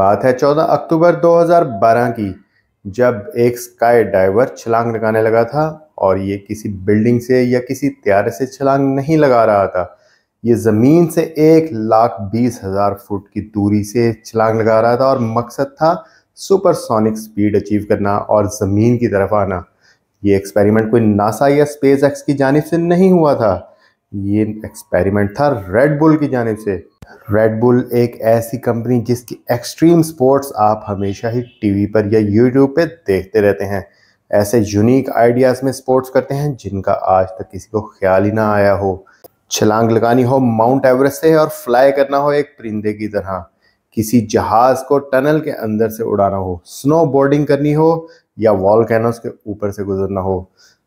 बात है 14 अक्टूबर 2012 की जब एक स्काई डाइवर छलांग लगाने लगा था और ये किसी बिल्डिंग से या किसी त्यारे से छलांग नहीं लगा रहा था ये ज़मीन से एक लाख बीस हज़ार फुट की दूरी से छलांग लगा रहा था और मकसद था सुपरसोनिक स्पीड अचीव करना और ज़मीन की तरफ आना ये एक्सपेरिमेंट कोई नासा या स्पेस एक्स की जानब से नहीं हुआ था ये एक्सपेरिमेंट था रेड बुल की जानब से रेडबुल एक ऐसी कंपनी जिसकी एक्सट्रीम स्पोर्ट्स आप हमेशा ही टीवी पर या यूट्यूब पे देखते रहते हैं ऐसे यूनिक आइडियाज़ में स्पोर्ट्स करते हैं जिनका आज तक किसी को ख्याल ही ना आया हो छलांग लगानी हो माउंट एवरेस्ट से और फ्लाई करना हो एक परिंदे की तरह किसी जहाज़ को टनल के अंदर से उड़ाना हो स्नो बोर्डिंग करनी हो या वॉल कैनोस के ऊपर से गुजरना हो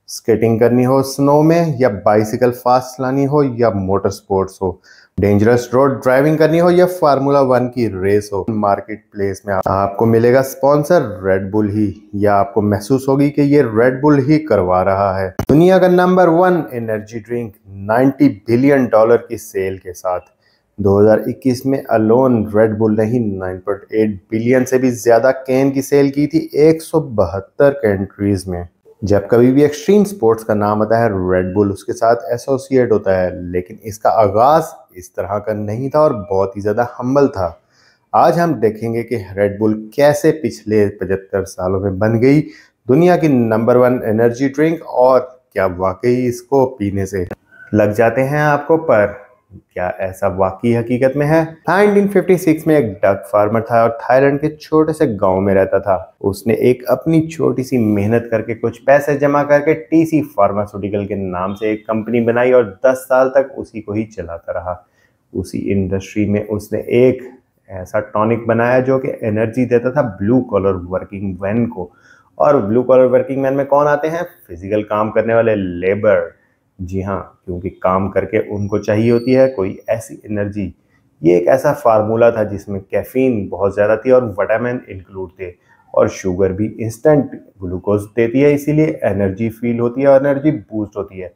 स्केटिंग करनी हो स्नो में या बाइसिकल फास्ट चलानी हो या मोटर स्पोर्ट्स हो डेंजरस रोड ड्राइविंग करनी हो या फार्मूला वन की रेस हो मार्केट प्लेस में आपको मिलेगा स्पॉन्सर रेडबुल ही या आपको महसूस होगी कि ये रेडबुल ही करवा रहा है दुनिया का number one energy drink 90 billion dollar की सेल के साथ 2021 में अलोन रेडबुल ने ही 9.8 बिलियन से भी ज़्यादा कैन की सेल की थी एक कंट्रीज़ में जब कभी भी एक्सट्रीम स्पोर्ट्स का नाम आता है रेडबुल उसके साथ एसोसिएट होता है लेकिन इसका आगाज़ इस तरह का नहीं था और बहुत ही ज़्यादा हम्बल था आज हम देखेंगे कि रेडबुल कैसे पिछले पचहत्तर सालों में बन गई दुनिया की नंबर वन एनर्जी ड्रिंक और क्या वाकई इसको पीने से लग जाते हैं आपको पर क्या ऐसा वाकई हकीकत में है 1956 में एक डक फार्मर था और थाईलैंड के छोटे से गांव में रहता था उसने एक अपनी छोटी सी मेहनत करके कुछ पैसे जमा करके टीसी फार्मास्यूटिकल के नाम से एक कंपनी बनाई और 10 साल तक उसी को ही चलाता रहा उसी इंडस्ट्री में उसने एक ऐसा टॉनिक बनाया जो कि एनर्जी देता था ब्लू कॉलर वर्किंग मैन को और ब्लू कॉलर वर्किंग मैन में कौन आते हैं फिजिकल काम करने वाले लेबर जी हाँ क्योंकि काम करके उनको चाहिए होती है कोई ऐसी एनर्जी ये एक ऐसा फार्मूला था जिसमें कैफीन बहुत ज़्यादा थी और वटामिन इंक्लूड थे और शुगर भी इंस्टेंट ग्लूकोज देती है इसीलिए एनर्जी फील होती है और एनर्जी बूस्ट होती है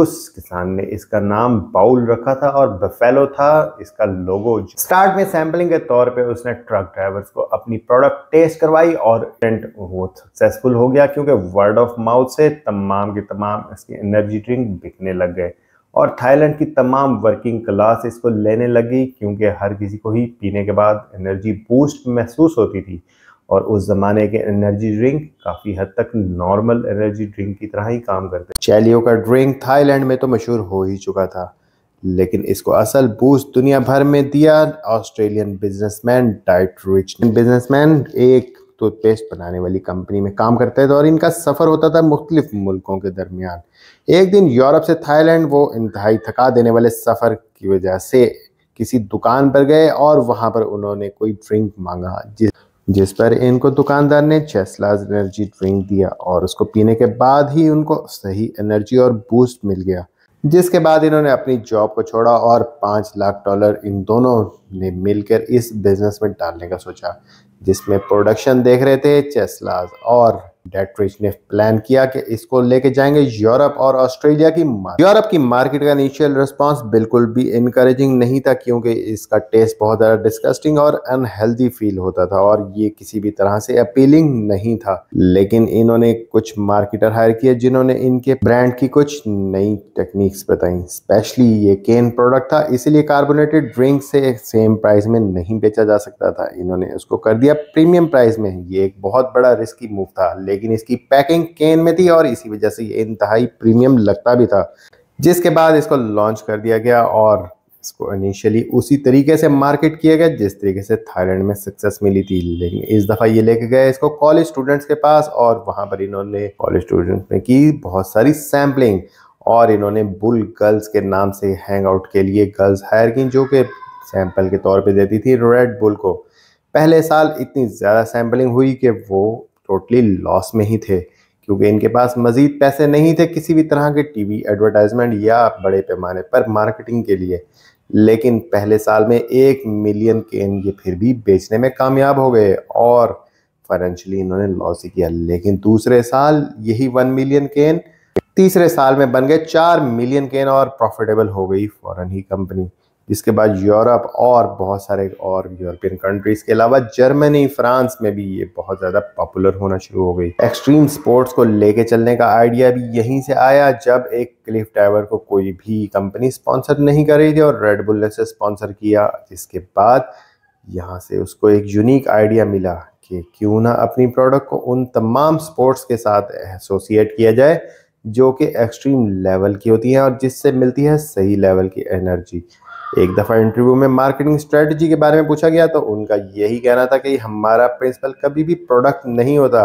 उस किसान ने इसका नाम बाउल रखा था और बफेलो था इसका लोगो स्टार्ट में सैम्पलिंग के तौर पे उसने ट्रक ड्राइवर्स को अपनी प्रोडक्ट टेस्ट करवाई और टेंट वो सक्सेसफुल हो गया क्योंकि वर्ड ऑफ माउथ से तमाम की तमाम इसकी एनर्जी ड्रिंक बिकने लग गए और थाईलैंड की तमाम वर्किंग क्लास इसको लेने लगी क्योंकि हर किसी को ही पीने के बाद एनर्जी बूस्ट महसूस होती थी और उस ज़माने के एनर्जी ड्रिंक काफ़ी हद तक नॉर्मल एनर्जी ड्रिंक की तरह ही काम करते हैं चैलियो का ड्रिंक थाईलैंड में तो मशहूर हो ही चुका था लेकिन इसको असल बूस्ट दुनिया भर में दिया Australian businessman Dietrich businessman एक टूथपेस्ट बनाने वाली कंपनी में काम करते थे और इनका सफ़र होता था मुख्तलिफ मुल्कों के दरमियान एक दिन यूरोप से थाईलैंड वो इंतहाई थका देने वाले सफ़र की वजह से किसी दुकान पर गए और वहां पर उन्होंने कोई ड्रिंक मांगा जिस जिस पर इनको दुकानदार ने चेस्लाज एनर्जी ड्रिंक दिया और उसको पीने के बाद ही उनको सही एनर्जी और बूस्ट मिल गया जिसके बाद इन्होंने अपनी जॉब को छोड़ा और पाँच लाख डॉलर इन दोनों ने मिलकर इस बिज़नेस में डालने का सोचा जिसमें प्रोडक्शन देख रहे थे चेस्लाज और डेट्रिच ने प्लान किया कि इसको लेके जाएंगे यूरोप और ऑस्ट्रेलिया की यूरोप की मार्केट का इनिशियल रिस्पांस बिल्कुल भी इनकरेजिंग नहीं था क्योंकि इसका टेस्ट बहुत ज़्यादा डिस्कस्टिंग और अनहेल्दी फील होता था और ये किसी भी तरह से अपीलिंग नहीं था लेकिन इन्होंने कुछ मार्केटर हायर किए जिन्होंने इनके ब्रांड की कुछ नई टेक्निक्स बताई स्पेशली ये केन प्रोडक्ट था इसीलिए कार्बोनेटेड ड्रिंक से सेम प्राइस में नहीं बेचा जा सकता था इन्होंने उसको कर दिया प्रीमियम प्राइस में ये एक बहुत बड़ा रिस्की मूव था लेकिन लेकिन इसकी पैकिंग कैन में थी और इसी वजह से ये इंतहाई प्रीमियम लगता भी था जिसके बाद इसको लॉन्च कर दिया गया और इसको इनिशियली उसी तरीके से मार्केट किया गया जिस तरीके से थाईलैंड में सक्सेस मिली थी लेकिन इस दफ़ा ये लेके गए इसको कॉलेज स्टूडेंट्स के पास और वहाँ पर इन्होंने कॉलेज स्टूडेंट्स में की बहुत सारी सैम्पलिंग और इन्होंने बुल गर्ल्स के नाम से हैंग आउट के लिए गर्ल्स हायर की जो कि सैंपल के तौर पर देती थी रेड बुल को पहले साल इतनी ज़्यादा सैम्पलिंग हुई कि वो टोटली लॉस में ही थे क्योंकि इनके पास मज़ीद पैसे नहीं थे किसी भी तरह के टीवी एडवर्टाइजमेंट या बड़े पैमाने पर मार्केटिंग के लिए लेकिन पहले साल में एक मिलियन केन ये फिर भी बेचने में कामयाब हो गए और फाइनेंशियली इन्होंने लॉस ही किया लेकिन दूसरे साल यही वन मिलियन केन तीसरे साल में बन गए चार मिलियन केन और प्रॉफिटेबल हो गई फॉरन ही कंपनी जिसके बाद यूरोप और बहुत सारे और यूरोपियन कंट्रीज़ के अलावा जर्मनी फ्रांस में भी ये बहुत ज़्यादा पॉपुलर होना शुरू हो गई एक्सट्रीम स्पोर्ट्स को लेके चलने का आइडिया भी यहीं से आया जब एक क्लिफ ड्राइवर को कोई भी कंपनी स्पॉन्सर नहीं कर रही थी और रेडबुल ने से स्पॉन्सर किया जिसके बाद यहाँ से उसको एक यूनिक आइडिया मिला कि क्यों ना अपनी प्रोडक्ट को उन तमाम स्पोर्ट्स के साथ एसोसिएट किया जाए जो कि एक्सट्रीम लेवल की होती हैं और जिससे मिलती है सही लेवल की एनर्जी एक दफ़ा इंटरव्यू में मार्केटिंग स्ट्रेटजी के बारे में पूछा गया तो उनका यही कहना था कि हमारा प्रिंसिपल कभी भी प्रोडक्ट नहीं होता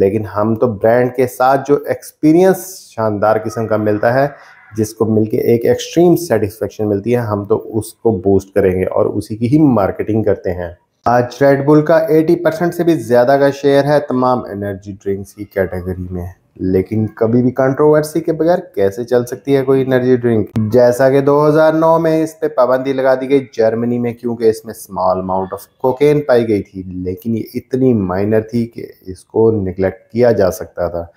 लेकिन हम तो ब्रांड के साथ जो एक्सपीरियंस शानदार किस्म का मिलता है जिसको मिलके एक एक्सट्रीम सेटिस्फेक्शन मिलती है हम तो उसको बूस्ट करेंगे और उसी की ही मार्केटिंग करते हैं आज रेडबुल का 80 परसेंट से भी ज़्यादा का शेयर है तमाम एनर्जी ड्रिंक्स की कैटेगरी में लेकिन कभी भी कंट्रोवर्सी के बगैर कैसे चल सकती है कोई एनर्जी ड्रिंक जैसा कि 2009 में इस पे पाबंदी लगा दी गई जर्मनी में क्योंकि इसमें स्मॉल अमाउंट ऑफ कोकेन पाई गई थी लेकिन ये इतनी माइनर थी कि इसको निगलेक्ट किया जा सकता था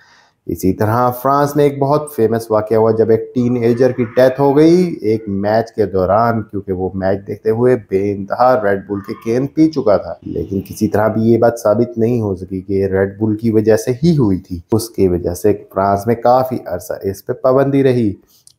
इसी तरह फ्रांस में एक बहुत फेमस वाक़ हुआ जब एक टीन एजर की डेथ हो गई एक मैच के दौरान क्योंकि वो मैच देखते हुए बेानतहा रेड बुल के केन पी चुका था लेकिन किसी तरह भी ये बात साबित नहीं हो सकी कि रेड बुल की वजह से ही हुई थी उसकी वजह से फ्रांस में काफ़ी अरसा इस पर पाबंदी रही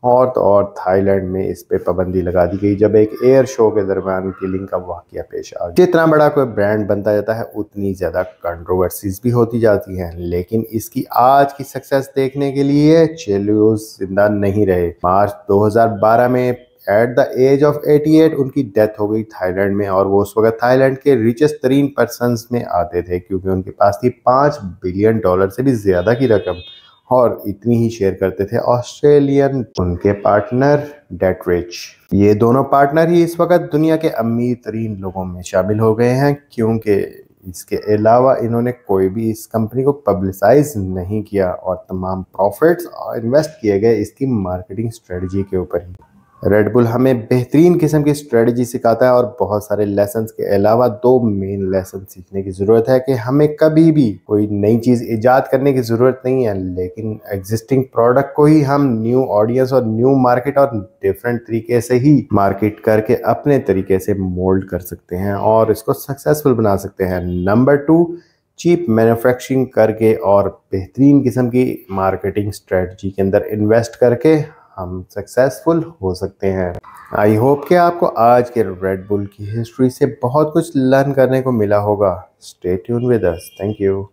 हॉत तो और थाईलैंड में इस पे पाबंदी लगा दी गई जब एक एयर शो के दरमियान किलिंग का वाक्य पेश आ गया जितना बड़ा कोई ब्रांड बनता जाता है उतनी ज़्यादा कंट्रोवर्सीज भी होती जाती हैं लेकिन इसकी आज की सक्सेस देखने के लिए चेल्यूज जिंदा नहीं रहे मार्च 2012 में एट द एज ऑफ 88 उनकी डेथ हो गई थाईलैंड में और वो उस वक्त थाईलैंड के रिचेस्ट तरीन पर्सन में आते थे क्योंकि उनके पास थी पाँच बिलियन डॉलर से भी ज़्यादा की रकम और इतनी ही शेयर करते थे ऑस्ट्रेलियन उनके पार्टनर डेटरिच ये दोनों पार्टनर ही इस वक्त दुनिया के अमीर तरीन लोगों में शामिल हो गए हैं क्योंकि इसके अलावा इन्होंने कोई भी इस कंपनी को पब्लिसाइज नहीं किया और तमाम प्रॉफिट्स इन्वेस्ट किए गए इसकी मार्केटिंग स्ट्रेटजी के ऊपर ही रेडबुल हमें बेहतरीन किस्म की स्ट्रेटजी सिखाता है और बहुत सारे लेसन के अलावा दो मेन लेसन सीखने की ज़रूरत है कि हमें कभी भी कोई नई चीज़ ईजाद करने की ज़रूरत नहीं है लेकिन एग्जिस्टिंग प्रोडक्ट को ही हम न्यू ऑडियंस और न्यू मार्केट और डिफरेंट तरीके से ही मार्केट करके अपने तरीके से मोल्ड कर सकते हैं और इसको सक्सेसफुल बना सकते हैं नंबर टू चीप मैन्युफैक्चरिंग करके और बेहतरीन किस्म की मार्केटिंग स्ट्रेटजी के अंदर इन्वेस्ट करके हम सक्सेसफुल हो सकते हैं आई होप कि आपको आज के रेड बुल की हिस्ट्री से बहुत कुछ लर्न करने को मिला होगा stay tune with us thank you